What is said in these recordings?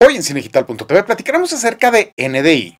Hoy en cinegital.tv platicaremos acerca de NDI,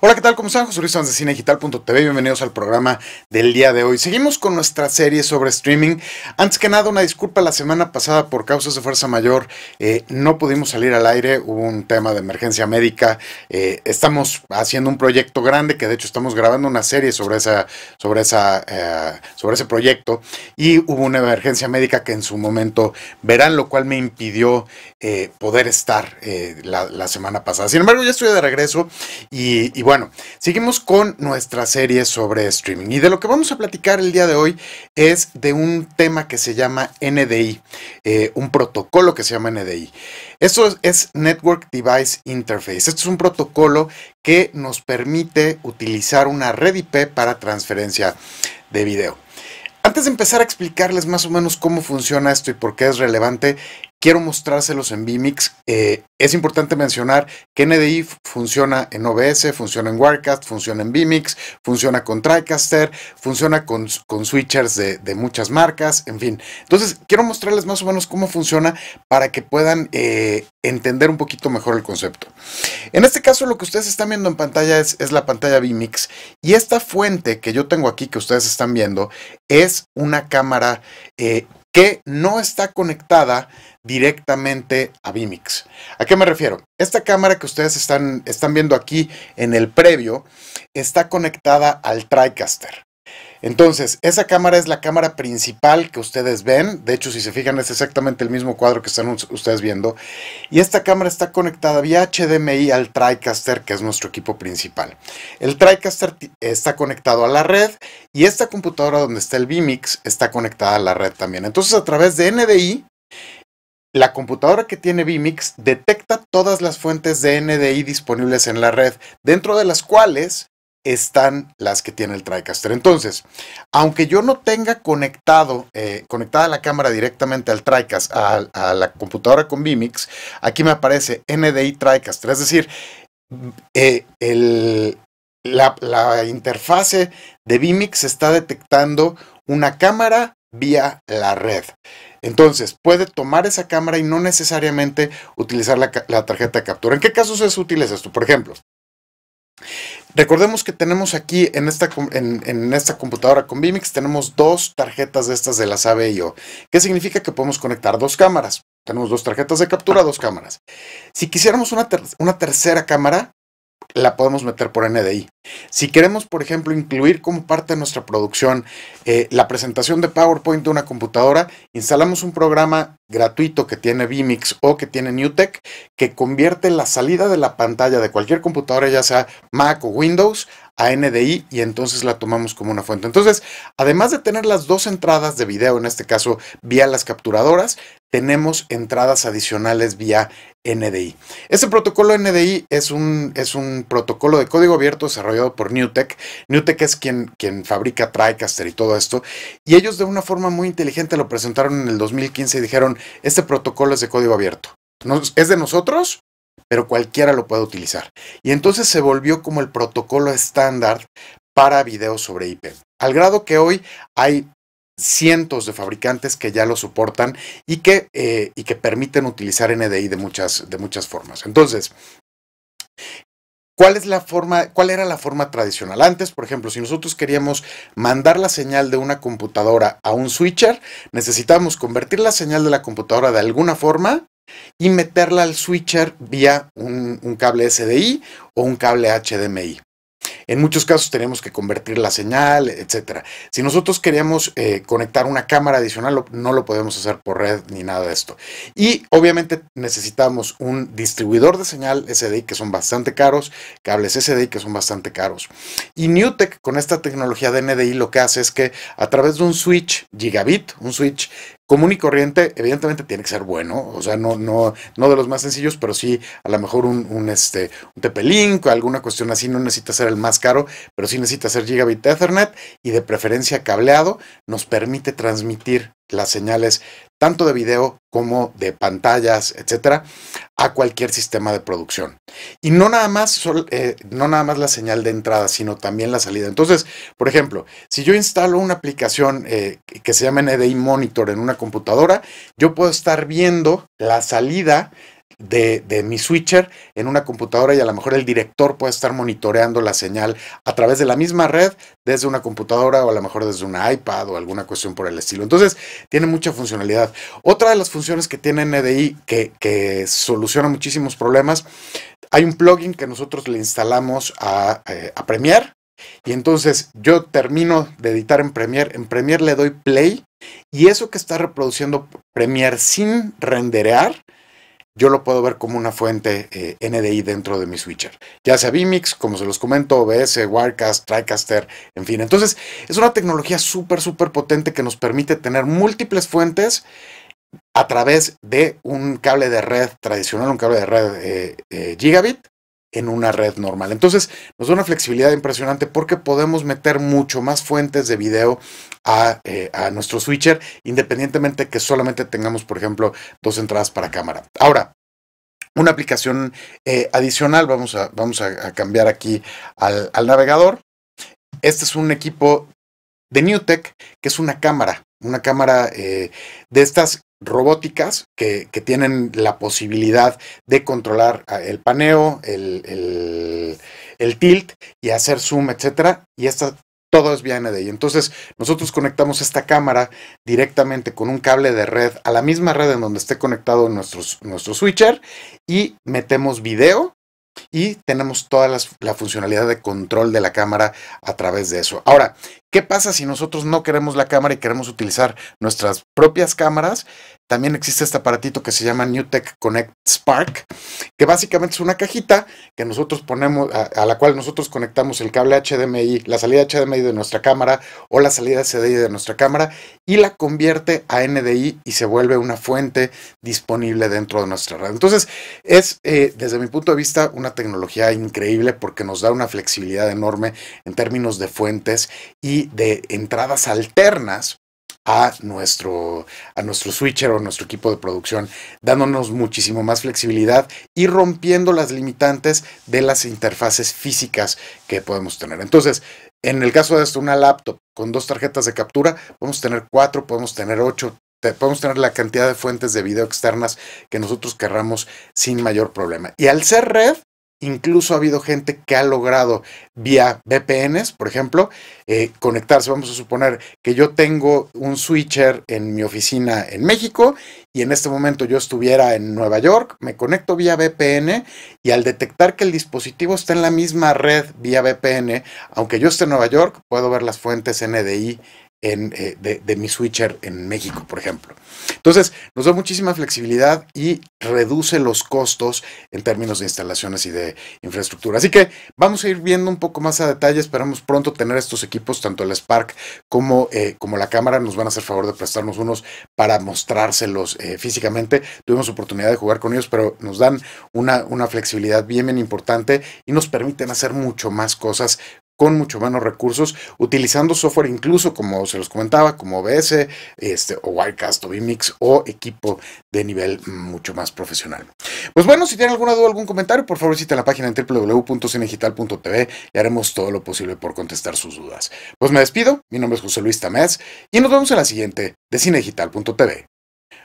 Hola, ¿qué tal? ¿Cómo están? José Luis de cinedigital.tv. Bienvenidos al programa del día de hoy. Seguimos con nuestra serie sobre streaming. Antes que nada, una disculpa. La semana pasada, por causas de fuerza mayor, eh, no pudimos salir al aire. Hubo un tema de emergencia médica. Eh, estamos haciendo un proyecto grande que, de hecho, estamos grabando una serie sobre, esa, sobre, esa, eh, sobre ese proyecto. Y hubo una emergencia médica que en su momento verán, lo cual me impidió poder estar la, semana pasada. Sin embargo, ya estoy de regreso y, y bueno, seguimos con nuestra serie sobre streaming. Y de lo que vamos a platicar el día de hoy es de un tema que se llama NDI, eh, un protocolo que se llama NDI. Esto es, Network Device Interface. esto es un protocolo que nos permite utilizar una red IP para transferencia de video. Antes de empezar a explicarles más o menos cómo funciona esto y por qué es relevante, quiero mostrárselos en vMix. Eh, es importante mencionar que NDI funciona en OBS, funciona en Wirecast, funciona en vMix, funciona con TriCaster, funciona con, con switchers de, muchas marcas, en fin. Entonces, quiero mostrarles más o menos cómo funciona para que puedan eh, entender un poquito mejor el concepto. En este caso, lo que ustedes están viendo en pantalla es, es la pantalla vMix y esta fuente que yo tengo aquí que ustedes están viendo es una cámara eh, que no está conectada directamente a Vimix. ¿A qué me refiero? Esta cámara que ustedes están, están viendo aquí en el previo está conectada al TriCaster. Entonces, esa cámara es la cámara principal que ustedes ven. De hecho, si se fijan, es exactamente el mismo cuadro que están ustedes viendo. Y esta cámara está conectada vía HDMI al TriCaster, que es nuestro equipo principal. El TriCaster está conectado a la red y esta computadora donde está el vMix está conectada a la red también. Entonces, a través de NDI, la computadora que tiene vMix detecta todas las fuentes de NDI disponibles en la red, dentro de las cuales están las que tiene el TriCaster. Entonces, aunque yo no tenga conectado, eh, conectada la cámara directamente al TriCast, a, la computadora con Vimix, aquí me aparece NDI TriCaster, es decir, mm, eh, la, interfase de Vimix está detectando una cámara vía la red. Entonces, puede tomar esa cámara y no necesariamente utilizar la, la, tarjeta de captura. ¿En qué casos es útil esto? Por ejemplo, Recordemos que tenemos aquí en esta, en, esta computadora con Vimix, tenemos dos tarjetas de estas de las ABIO, ¿Qué significa que podemos conectar dos cámaras. Tenemos dos tarjetas de captura, dos cámaras. Si quisiéramos una tercera cámara, la podemos meter por NDI. Si queremos, por ejemplo, incluir como parte de nuestra producción eh, la presentación de PowerPoint de una computadora, instalamos un programa gratuito que tiene vMix o que tiene NewTek que convierte la salida de la pantalla de cualquier computadora, ya sea Mac o Windows, a NDI y entonces la tomamos como una fuente. Entonces, además de tener las dos entradas de video, en este caso vía las capturadoras, tenemos entradas adicionales vía NDI. Este protocolo NDI es un, es un protocolo de código abierto desarrollado por Newtek. Newtek es quien, quien fabrica TriCaster y todo esto. Y ellos de una forma muy inteligente lo presentaron en el 2015 y dijeron, este protocolo es de código abierto. ¿Es de nosotros? pero cualquiera lo puede utilizar. Y entonces se volvió como el protocolo estándar para videos sobre IP. Al grado que hoy hay cientos de fabricantes que ya lo soportan y que, eh, y que permiten utilizar NDI de muchas, de muchas formas. Entonces, ¿Cuál, es la forma, ¿Cuál era la forma tradicional? Antes, por ejemplo, si nosotros queríamos mandar la señal de una computadora a un switcher, necesitábamos convertir la señal de la computadora de alguna forma y meterla al switcher vía un, cable SDI o un cable HDMI. En muchos casos tenemos que convertir la señal, etc. Si nosotros queríamos eh, conectar una cámara adicional, no lo podemos hacer por red ni nada de esto. Y obviamente necesitamos un distribuidor de señal SDI que son bastante caros, cables SDI que son bastante caros. Y Newtek con esta tecnología de NDI lo que hace es que a través de un switch gigabit, un switch común y corriente, evidentemente tiene que ser bueno, o sea, no, no, no de los más sencillos, pero sí a lo mejor un, un este, un o alguna cuestión así, no necesita ser el más caro, pero sí necesita ser gigabit Ethernet y de preferencia cableado, nos permite transmitir las señales tanto de video como de pantallas, etcétera, a cualquier sistema de producción. Y no nada más, eh, no nada más la señal de entrada, sino también la salida. Entonces, por ejemplo, si yo instalo una aplicación eh, que se llama NDI Monitor en una computadora, yo puedo estar viendo la salida de, mi switcher en una computadora y a lo mejor el director puede estar monitoreando la señal a través de la misma red desde una computadora o a lo mejor desde una iPad o alguna cuestión por el estilo. Entonces, tiene mucha funcionalidad. Otra de las funciones que tiene NDI que, que soluciona muchísimos problemas, hay un plugin que nosotros le instalamos a, eh, a Premiere y entonces yo termino de editar en Premiere, en Premiere le doy play y eso que está reproduciendo Premiere sin renderear yo lo puedo ver como una fuente eh, NDI dentro de mi switcher. Ya sea vMix, como se los comento, OBS, Wirecast, TriCaster, en fin. Entonces, es una tecnología súper, súper potente que nos permite tener múltiples fuentes a través de un cable de red tradicional, un cable de red eh, eh, gigabit, en una red normal. Entonces nos da una flexibilidad impresionante porque podemos meter mucho más fuentes de video a, eh, nuestro switcher independientemente que solamente tengamos, por ejemplo, dos entradas para cámara. Ahora, una aplicación eh, adicional, vamos, a, vamos a, cambiar aquí al, navegador. Este es un equipo de Newtek, que es una cámara, una cámara eh, de estas robóticas que, tienen la posibilidad de controlar ah, el paneo, el, tilt y hacer zoom, etcétera. Y esto todo es de ahí, Entonces, nosotros conectamos esta cámara directamente con un cable de red a la misma red en donde esté conectado nuestro, nuestro switcher y metemos video y tenemos toda la, funcionalidad de control de la cámara a través de eso. Ahora, ¿Qué pasa si nosotros no queremos la cámara y queremos utilizar nuestras propias cámaras? También existe este aparatito que se llama NewTek Connect Spark, que básicamente es una cajita que nosotros ponemos, a, la cual nosotros conectamos el cable HDMI, la salida HDMI de nuestra cámara o la salida CDI de nuestra cámara y la convierte a NDI y se vuelve una fuente disponible dentro de nuestra red. Entonces, es eh, desde mi punto de vista una tecnología increíble porque nos da una flexibilidad enorme en términos de fuentes y de entradas alternas a nuestro, a nuestro switcher o nuestro equipo de producción, dándonos muchísimo más flexibilidad y rompiendo las limitantes de las interfaces físicas que podemos tener. Entonces, en el caso de esto, una laptop con dos tarjetas de captura, podemos tener cuatro, podemos tener ocho, podemos tener la cantidad de fuentes de video externas que nosotros querramos sin mayor problema. Y al ser red, Incluso ha habido gente que ha logrado vía VPNs, por ejemplo, eh, conectarse. Vamos a suponer que yo tengo un switcher en mi oficina en México y en este momento yo estuviera en Nueva York, me conecto vía VPN y al detectar que el dispositivo está en la misma red vía VPN, aunque yo esté en Nueva York, puedo ver las fuentes NDI eh, de, mi switcher en México, por ejemplo. Entonces, nos da muchísima flexibilidad y reduce los costos en términos de instalaciones y de infraestructura. Así que vamos a ir viendo un poco más a detalle. Esperamos pronto tener estos equipos, tanto el Spark como, eh, como la cámara. Nos van a hacer favor de prestarnos unos para mostrárselos eh, físicamente. Tuvimos oportunidad de jugar con ellos, pero nos dan una, una flexibilidad bien, bien importante y nos permiten hacer mucho más cosas con mucho menos recursos, utilizando software incluso, como se los comentaba, como OBS, este, o Wirecast o o equipo de nivel mucho más profesional. Pues bueno, si tienen alguna duda, o algún comentario, por favor visiten la página en www.cinegital.tv y haremos todo lo posible por contestar sus dudas. Pues me despido, mi nombre es José Luis Tamés y nos vemos en la siguiente de cinegital.tv.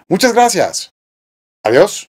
Muchas gracias. Adiós.